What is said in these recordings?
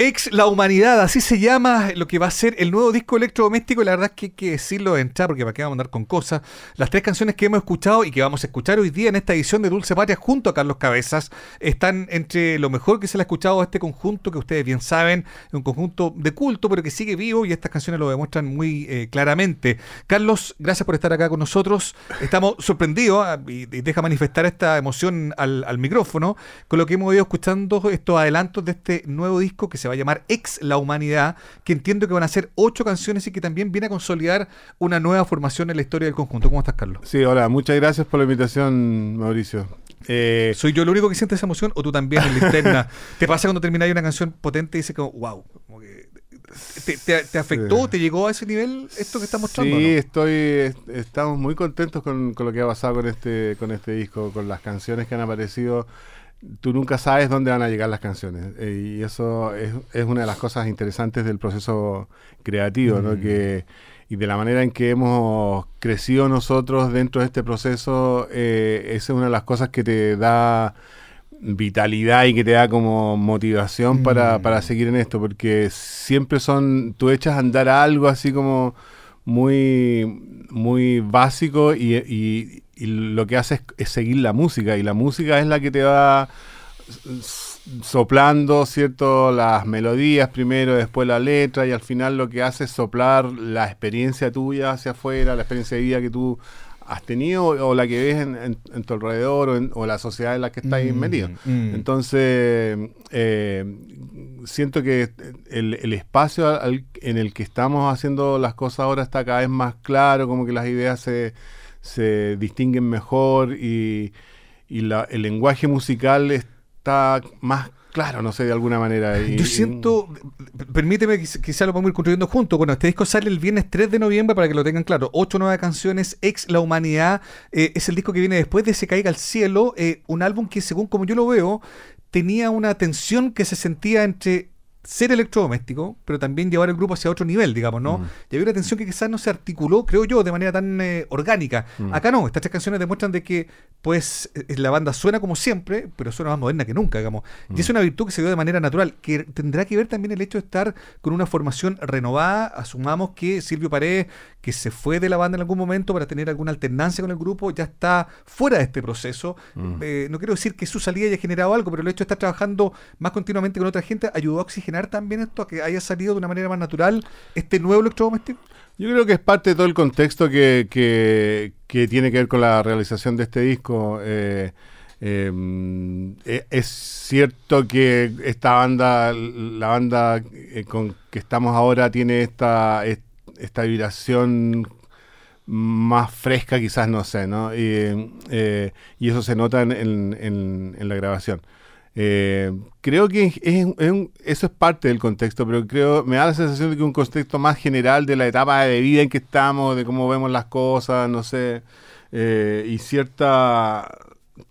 Ex La Humanidad, así se llama lo que va a ser el nuevo disco electrodoméstico. La verdad es que hay que decirlo de entrada porque para qué vamos a andar con cosas. Las tres canciones que hemos escuchado y que vamos a escuchar hoy día en esta edición de Dulce Patria junto a Carlos Cabezas están entre lo mejor que se le ha escuchado a este conjunto que ustedes bien saben, un conjunto de culto pero que sigue vivo y estas canciones lo demuestran muy eh, claramente. Carlos, gracias por estar acá con nosotros. Estamos sorprendidos ah, y, deja manifestar esta emoción al micrófono con lo que hemos ido escuchando estos adelantos de este nuevo disco que se va a llamar Ex La Humanidad, que entiendo que van a ser ocho canciones y que también viene a consolidar una nueva formación en la historia del conjunto. ¿Cómo estás, Carlos? Sí, hola, muchas gracias por la invitación, Mauricio. Eh, ¿Soy yo el único que siente esa emoción o tú también en interna? ¿Te pasa cuando termináis una canción potente y dices como, wow, ¿Te, afectó, te llegó a ese nivel esto que estamos mostrando? Sí, estoy, estamos muy contentos con, con, lo que ha pasado con este, con este disco, con las canciones que han aparecido tú nunca sabes dónde van a llegar las canciones. Eh, y eso es, una de las cosas interesantes del proceso creativo, ¿no? Mm. Que, y de la manera en que hemos crecido nosotros dentro de este proceso, eh, esa es una de las cosas que te da vitalidad y que te da como motivación mm. para, seguir en esto, porque siempre son, tú echas a andar algo así como muy, muy básico y y lo que hace es, seguir la música y la música es la que te va soplando, ¿cierto? Las melodías primero, después la letra y al final lo que hace es soplar la experiencia tuya hacia afuera, la experiencia de vida que tú has tenido o la que ves en, tu alrededor o, la sociedad en la que estás mm, mm, Entonces, eh, siento que el, espacio en el que estamos haciendo las cosas ahora está cada vez más claro, como que las ideas se se distinguen mejor y, el lenguaje musical está más claro, no sé, de alguna manera. Yo siento, permíteme, quizá lo podemos ir construyendo juntos. Bueno, este disco sale el viernes 3 de noviembre, para que lo tengan claro. Ocho nuevas canciones, Ex La Humanidad, eh, es el disco que viene después de Se Caiga al Cielo, eh, un álbum que según como yo lo veo, tenía una tensión que se sentía entre ser electrodoméstico, pero también llevar el grupo hacia otro nivel, digamos, ¿no? Y mm. había una tensión que quizás no se articuló, creo yo, de manera tan eh, orgánica. Mm. Acá no, estas tres canciones demuestran de que, pues, eh, la banda suena como siempre, pero suena más moderna que nunca, digamos. Y mm. es una virtud que se dio de manera natural, que tendrá que ver también el hecho de estar con una formación renovada. Asumamos que Silvio Paredes, que se fue de la banda en algún momento para tener alguna alternancia con el grupo, ya está fuera de este proceso. Eh, no quiero decir que su salida haya generado algo, pero el hecho de estar trabajando más continuamente con otra gente ayudó a oxigenar generar también esto, que haya salido de una manera más natural este nuevo electrodoméstico? Yo creo que es parte de todo el contexto que, que, tiene que ver con la realización de este disco. Eh, eh, mm, e-, es cierto que esta banda, la banda eh, con que estamos ahora, tiene esta, vibración más fresca, quizás, no sé, ¿no? y eso se nota en, en la grabación. Eh, creo que eso es parte del contexto, pero creo, me da la sensación de que un contexto más general de la etapa de vida en que estamos, de cómo vemos las cosas, no sé, eh, y cierta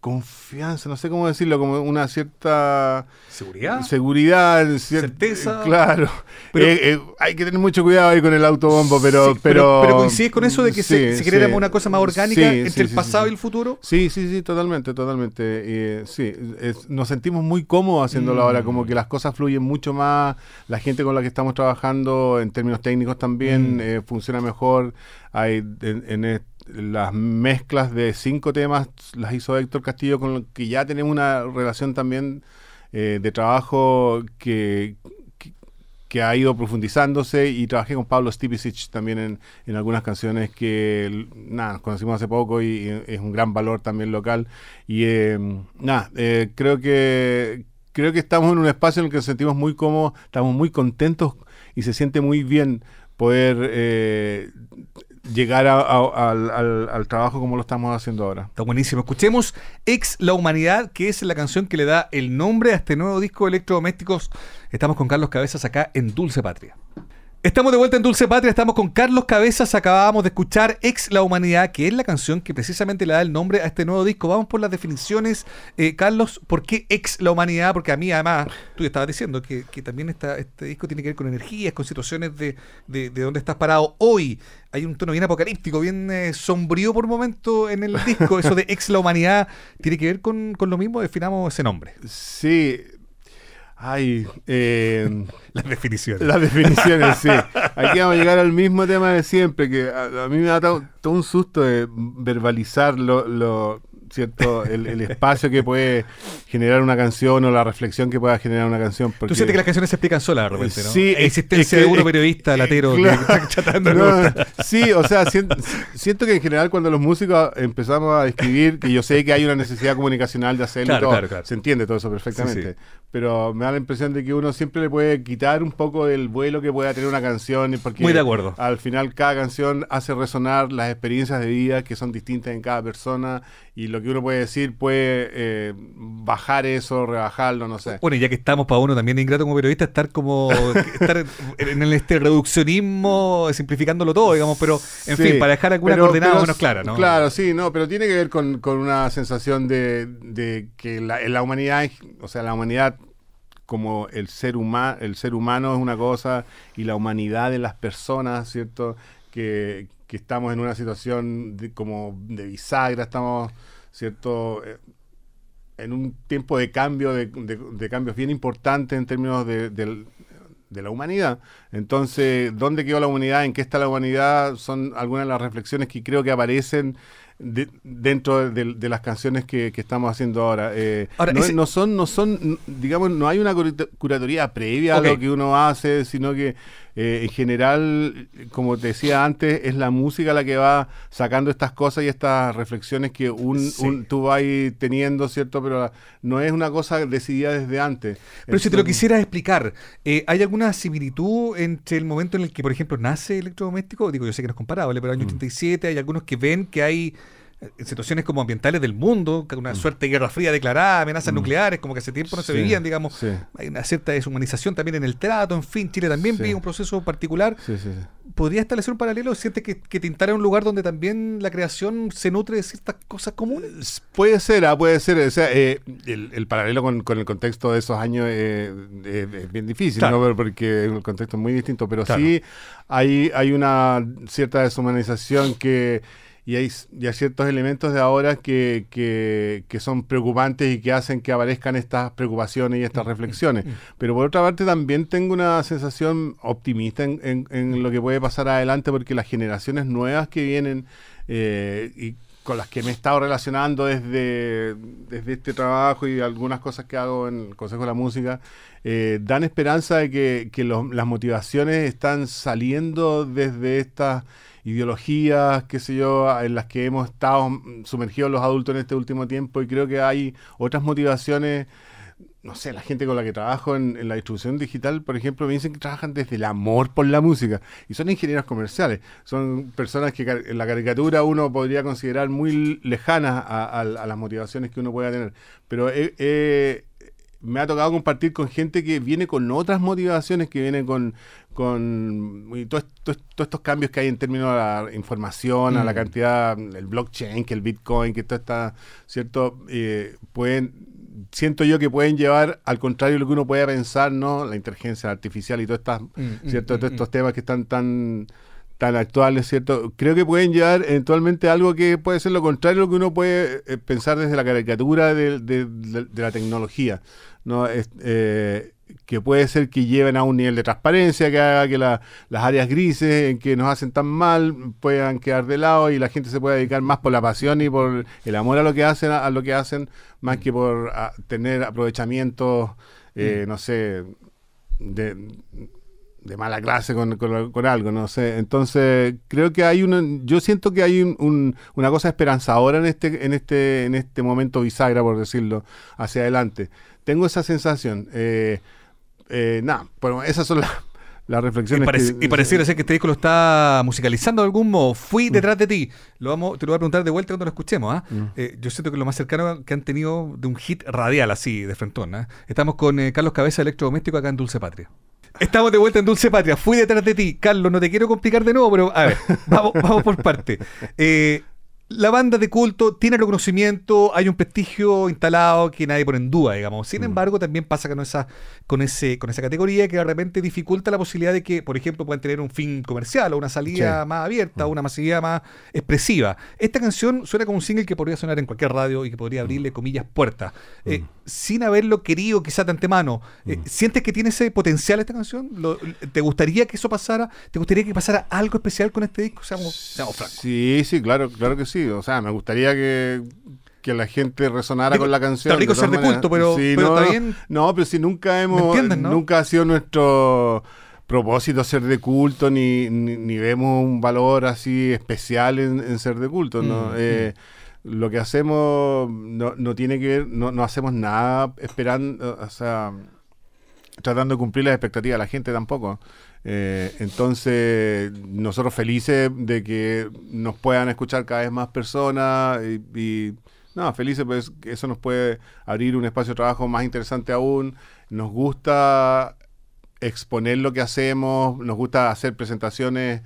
confianza, no sé cómo decirlo, como una cierta seguridad, seguridad, certeza, claro. Eh, eh, hay que tener mucho cuidado ahí con el autobombo, pero, pero, pero, coincides con eso de que si se, una cosa más orgánica entre el pasado y el futuro. Sí, sí, sí, totalmente, totalmente. Eh, sí, nos sentimos muy cómodos haciéndolo ahora, como mm. que las cosas fluyen mucho más, la gente con la que estamos trabajando en términos técnicos también mm. funciona mejor, hay en este las mezclas de cinco temas las hizo Héctor Castillo, con lo que ya tenemos una relación también eh, de trabajo que, ha ido profundizándose y trabajé con Pablo Stipicic también en, algunas canciones que nada, nos conocimos hace poco y, es un gran valor también local. Y eh, nada, eh, creo que creo que estamos en un espacio en el que nos sentimos muy cómodos, estamos muy contentos y se siente muy bien poder llegar al, al, trabajo como lo estamos haciendo ahora. Está buenísimo. Escuchemos Ex La Humanidad, que es la canción que le da el nombre a este nuevo disco de electrodomésticos. Estamos con Carlos Cabezas acá en Dulce Patria. Estamos de vuelta en Dulce Patria, estamos con Carlos Cabezas, acabábamos de escuchar Ex la Humanidad, que es la canción que precisamente le da el nombre a este nuevo disco. Vamos por las definiciones. Eh, Carlos, ¿por qué Ex la Humanidad? Porque a mí además, tú ya estabas diciendo que, también este disco tiene que ver con energías, con situaciones de, de, estás parado hoy. Hay un tono bien apocalíptico, bien eh, sombrío por momento en el disco. Eso de Ex la Humanidad tiene que ver con, con lo mismo, definamos ese nombre. Sí, Ay, eh, las definiciones. Las definiciones, sí. Aquí vamos a llegar al mismo tema de siempre, que a, mí me da todo un susto de verbalizar lo, lo, cierto el, espacio que puede generar una canción o la reflexión que pueda generar una canción. Tú sientes que las canciones se explican solas de repente, ¿no? Sí, existencia es periodista latero que está chatando Sí, o sea, siento, que en general cuando los músicos empezamos a escribir, que yo sé que hay una necesidad comunicacional de hacerlo, se entiende todo eso perfectamente, pero me da la impresión de que uno siempre le puede quitar un poco el vuelo que pueda tener una canción, porque Muy de acuerdo. al final cada canción hace resonar las experiencias de vida que son distintas en cada persona y lo que uno puede decir puede eh, bajar eso, rebajarlo, no sé. Bueno, y ya que estamos para uno también ingrato como periodista, estar como estar en el este reduccionismo, simplificándolo todo, digamos, pero en fin, para dejar alguna coordenada menos clara, ¿no? Claro, sí, no, pero tiene que ver con, una sensación de, que la, la humanidad, o sea, la humanidad como el ser humano el ser humano es una cosa y la humanidad de las personas cierto que, que estamos en una situación como de bisagra, estamos, ¿cierto? Eh, en un tiempo de cambio, de, cambios bien importantes en términos de, la humanidad. Entonces, ¿dónde quedó la humanidad? ¿En qué está la humanidad? Son algunas de las reflexiones que creo que aparecen dentro de, las canciones que, estamos haciendo ahora. Eh, no, son, no son, digamos, no hay una curatoría previa a lo que uno hace, sino que eh, en general, como te decía antes, es la música la que va sacando estas cosas y estas reflexiones que un, tú vas teniendo, ¿cierto? Pero no es una cosa decidida desde antes. Pero si te lo quisiera explicar, eh, ¿hay alguna similitud entre el momento en el que, por ejemplo, nace el electrodoméstico? Digo, yo sé que no es comparable, pero el año 87 mm. hay algunos que ven que hay situaciones como ambientales del mundo, una mm. suerte de guerra fría declarada, amenazas mm. nucleares, como que hace tiempo no se vivían, digamos. Hay una cierta deshumanización también en el trato, en fin, Chile también vive un proceso particular. ¿Podría establecer un paralelo? ¿siente que, que Tintara un lugar donde también la creación se nutre de ciertas cosas comunes? Eh, puede ser, ah, puede ser. O sea, eh, el, paralelo con, con, el contexto de esos años eh, es bien difícil, ¿no? porque el contexto es muy distinto, pero sí hay, hay una cierta deshumanización que y hay, ciertos elementos de ahora que, son preocupantes y que hacen que aparezcan estas preocupaciones y estas mm, mm, reflexiones. Mm. Pero por otra parte también tengo una sensación optimista en, lo que puede pasar adelante porque las generaciones nuevas que vienen eh, y con las que me he estado relacionando desde, este trabajo y algunas cosas que hago en el Consejo de la Música, eh, dan esperanza de que, las motivaciones están saliendo desde estas ideologías, qué sé yo, en las que hemos estado mm, sumergidos los adultos en este último tiempo y creo que hay otras motivaciones no sé, la gente con la que trabajo en, la distribución digital, por ejemplo, me dicen que trabajan desde el amor por la música y son ingenieros comerciales. Son personas que en la caricatura uno podría considerar muy lejanas a, las motivaciones que uno pueda tener. Pero eh, eh, me ha tocado compartir con gente que viene con otras motivaciones, que viene con con todos estos cambios que hay en términos de la información, a la mm. cantidad, el blockchain, que el Bitcoin, que todo está, ¿cierto? Eh, pueden, siento yo que pueden llevar al contrario de lo que uno puede pensar, ¿no? La inteligencia artificial y todo estas, mm, mm, ¿cierto? todos estos temas que están tan tan actuales, ¿cierto? Creo que pueden llevar eventualmente algo que puede ser lo contrario de lo que uno puede eh, pensar desde la caricatura de, la tecnología, ¿no? Eh, que puede ser que lleven a un nivel de transparencia que haga que las áreas grises en que nos hacen tan mal puedan quedar de lado y la gente se pueda dedicar más por la pasión y por el amor a lo que hacen, a, lo que hacen, más que por tener aprovechamientos, eh, mm. no sé, de, de mala clase con, con, algo, no sé. Entonces, creo que hay un, yo siento que hay un, una cosa esperanzadora en este, en este, en este momento bisagra, por decirlo, hacia adelante. Tengo esa sensación. Eh, eh, nada, bueno, esas son las, reflexiones. Y, que, y pareciera ser que este disco lo está musicalizando de algún modo. Fui mm. detrás de ti. Lo vamos, te lo voy a preguntar de vuelta cuando lo escuchemos. ¿ah? Mm. Eh, yo siento que lo más cercano que han tenido de un hit radial así, de frentón. ¿ah? Estamos con Carlos Cabeza, electrodoméstico, acá en Dulce Patria. Estamos de vuelta en Dulce Patria. Fui detrás de ti. Carlos, no te quiero complicar de nuevo, pero a ver, vamos, por parte. Eh, la banda de culto tiene reconocimiento, hay un prestigio instalado que nadie pone en duda, digamos. Sin mm. embargo, también pasa con esa, con ese, con esa categoría que de repente dificulta la posibilidad de que, por ejemplo, puedan tener un fin comercial o una salida más abierta, o mm. una masividad más expresiva. Esta canción suena como un single que podría sonar en cualquier radio y que podría mm. abrirle comillas puertas. Eh, sin haberlo querido quizá de antemano, eh, ¿sientes que tiene ese potencial esta canción? ¿Te gustaría que eso pasara? ¿Te gustaría que pasara algo especial con este disco? Seamos, seamos francos. Sí, sí, claro, claro que sí o sea, me gustaría que, la gente resonara con la canción. Está rico ser de culto, pero, no, pero si nunca hemos. Nunca ha sido nuestro propósito ser de culto, ni, vemos un valor así especial en, ser de culto, mm, eh, mm. lo que hacemos no, tiene que ver, no, no hacemos nada esperando, o sea, tratando de cumplir las expectativas de la gente tampoco. Eh, entonces, nosotros felices de que nos puedan escuchar cada vez más personas y, y no, felices, pues eso nos puede abrir un espacio de trabajo más interesante aún. Nos gusta exponer lo que hacemos, nos gusta hacer presentaciones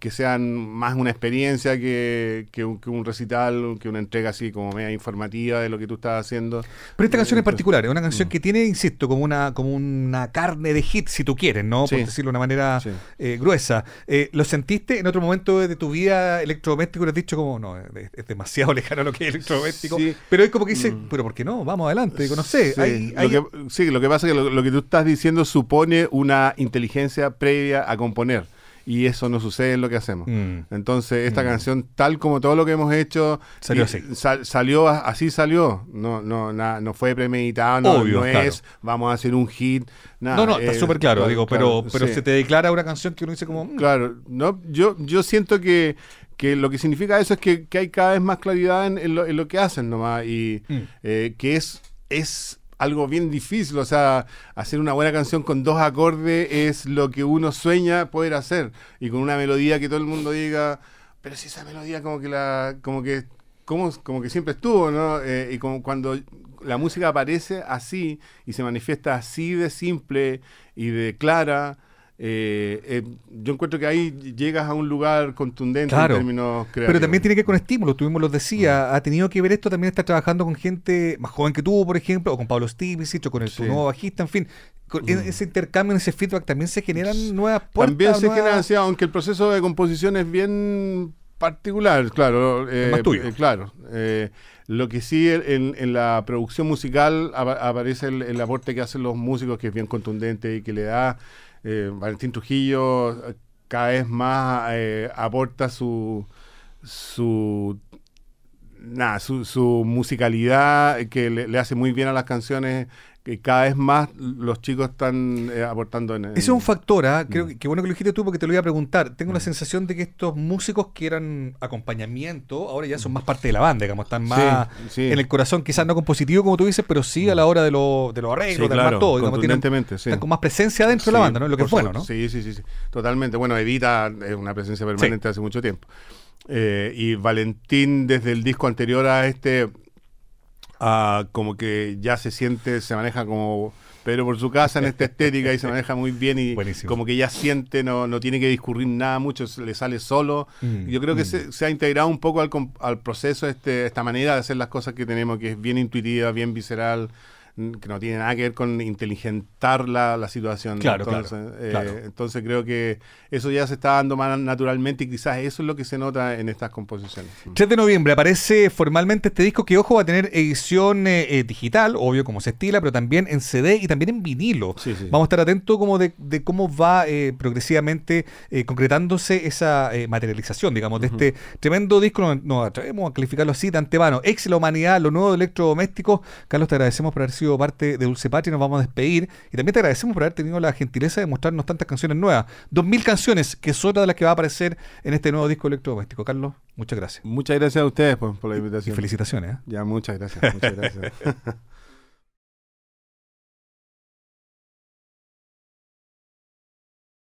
que sean más una experiencia que, un, recital, que una entrega así como media informativa de lo que tú estás haciendo. Pero esta canción es particular es una canción mm. que tiene, insisto, como una, como una carne de hit, si tú quieres, ¿no? Por decirlo de una manera eh, gruesa. Eh, ¿Lo sentiste en otro momento de tu vida electrodoméstico? ¿Lo has dicho como, no, es, demasiado lejano lo que es electrodoméstico? Pero es como que dices, mm. pero ¿por qué no? Vamos adelante, digo, no Lo que, sí, lo que pasa es que lo que tú estás diciendo supone una inteligencia previa a componer y eso no sucede en lo que hacemos. Mm. Entonces, esta mm. canción, tal como todo lo que hemos hecho, salió así. salió, así salió. No, no, no fue premeditado, no, es, vamos a hacer un hit. no, no, está eh, súper claro, digo, pero, pero se te declara una canción que uno dice como. Mm. Claro, no, yo, yo siento que, lo que significa eso es que, hay cada vez más claridad en, lo, en lo, que hacen nomás y eh, que es, es algo bien difícil, o sea, hacer una buena canción con dos acordes es lo que uno sueña poder hacer y con una melodía que todo el mundo diga, pero si esa melodía como que la como que que siempre estuvo, ¿no? Eh, y como cuando la música aparece así y se manifiesta así de simple y de clara, eh, eh, yo encuentro que ahí llegas a un lugar contundente en términos creativos. Pero también tiene que ver con estímulos, tuvimos los decía, mm. ha tenido que ver esto también estar trabajando con gente más joven que tú, por ejemplo, o con Pablo Stibic o con el nuevo bajista, en fin. Mm. Ese intercambio, ese feedback, también se generan nuevas puertas. También se generan, aunque el proceso de composición es bien particular, claro. Eh, eh, claro. Eh, lo que sí, en, la producción musical aparece el, aporte que hacen los músicos, que es bien contundente y que le da Valentín Trujillo cada vez más aporta su su nada su, musicalidad que le, hace muy bien a las canciones que cada vez más los chicos están eh, aportando en, Ese es un factor, ¿ah? creo mm. que, bueno que lo dijiste tú porque te lo iba a preguntar. Tengo la mm. sensación de que estos músicos que eran acompañamiento ahora ya son mm. más parte de la banda, digamos, están más en el corazón, quizás no compositivo como tú dices, pero sí a la hora de, de los arreglos, de claro, todo. están con más presencia dentro de la banda, ¿no? Lo que es bueno, ¿no? Sí, sí, sí, Totalmente. Bueno, Evita es una presencia permanente hace mucho tiempo. Eh, y Valentín desde el disco anterior a este como que ya se siente, se maneja como Pedro por su casa en esta estética y se maneja muy bien y como que ya siente, no, no tiene que discurrir nada mucho, se le sale solo. Mm. Yo creo que mm. se, ha integrado un poco al, proceso este, esta manera de hacer las cosas que tenemos, que es bien intuitiva, bien visceral, que no tiene nada que ver con inteligentar la, situación. Eh, claro, entonces, creo que eso ya se está dando más naturalmente y quizás eso es lo que se nota en estas composiciones. 3 de noviembre aparece formalmente este disco que, ojo, va a tener edición eh, eh, digital, obvio como se estila, pero también en CD y también en vinilo. Vamos a estar atentos como de, cómo va progresivamente concretándose esa materialización, digamos, de este tremendo disco. Nos no, atrevemos a calificarlo así de antemano. Ex la humanidad, lo nuevo de electrodomésticos. Carlos, te agradecemos por haber sido parte de Dulce Patria, nos vamos a despedir. Y también te agradecemos por haber tenido la gentileza de mostrarnos tantas canciones nuevas. dos mil canciones, que es otra de las que va a aparecer en este nuevo disco electrodoméstico. Carlos, muchas gracias. Muchas gracias a ustedes por, la invitación. Y felicitaciones. ¿eh? Ya, muchas gracias. Muchas gracias.